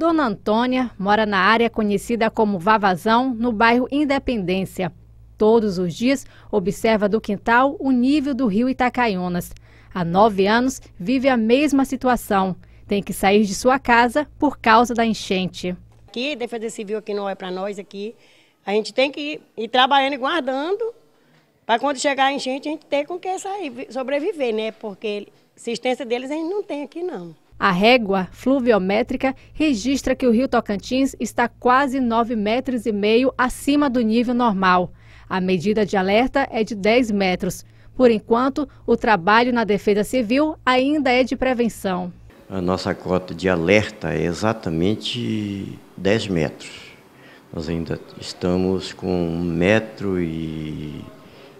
Dona Antônia mora na área conhecida como Vavazão, no bairro Independência. Todos os dias observa do quintal o nível do rio Itacaiunas. Há nove anos vive a mesma situação. Tem que sair de sua casa por causa da enchente. Aqui, Defesa Civil aqui não é para nós aqui. A gente tem que ir, ir trabalhando e guardando para quando chegar a enchente a gente ter com que sair, sobreviver, né? Porque assistência deles a gente não tem aqui não. A régua fluviométrica registra que o rio Tocantins está quase 9 metros e meio acima do nível normal. A medida de alerta é de 10 metros. Por enquanto, o trabalho na defesa civil ainda é de prevenção. A nossa cota de alerta é exatamente 10 metros. Nós ainda estamos com 1 metro e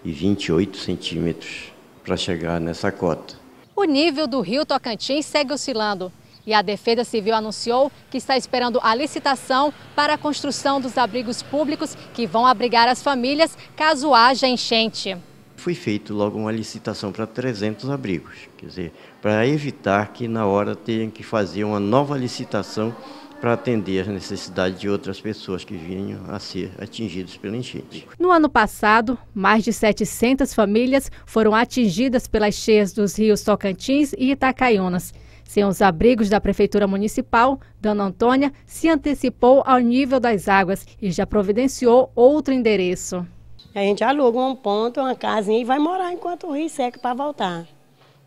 28 centímetros para chegar nessa cota. O nível do rio Tocantins segue oscilando e a Defesa Civil anunciou que está esperando a licitação para a construção dos abrigos públicos que vão abrigar as famílias caso haja enchente. Foi feito logo uma licitação para 300 abrigos, quer dizer, para evitar que na hora tenham que fazer uma nova licitação para atender as necessidades de outras pessoas que vinham a ser atingidas pela enchente. No ano passado, mais de 700 famílias foram atingidas pelas cheias dos rios Tocantins e Itacaiunas. Sem os abrigos da Prefeitura Municipal, Dona Antônia se antecipou ao nível das águas e já providenciou outro endereço. A gente aluga um ponto, uma casinha e vai morar enquanto o rio seca para voltar.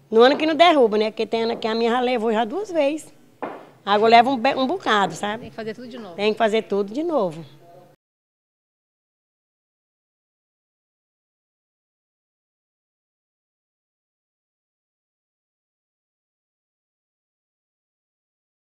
No ano que não derruba, né? Porque tem ano que a minha já levou já duas vezes. A água leva um, um bocado, sabe? Tem que fazer tudo de novo. Tem que fazer tudo de novo.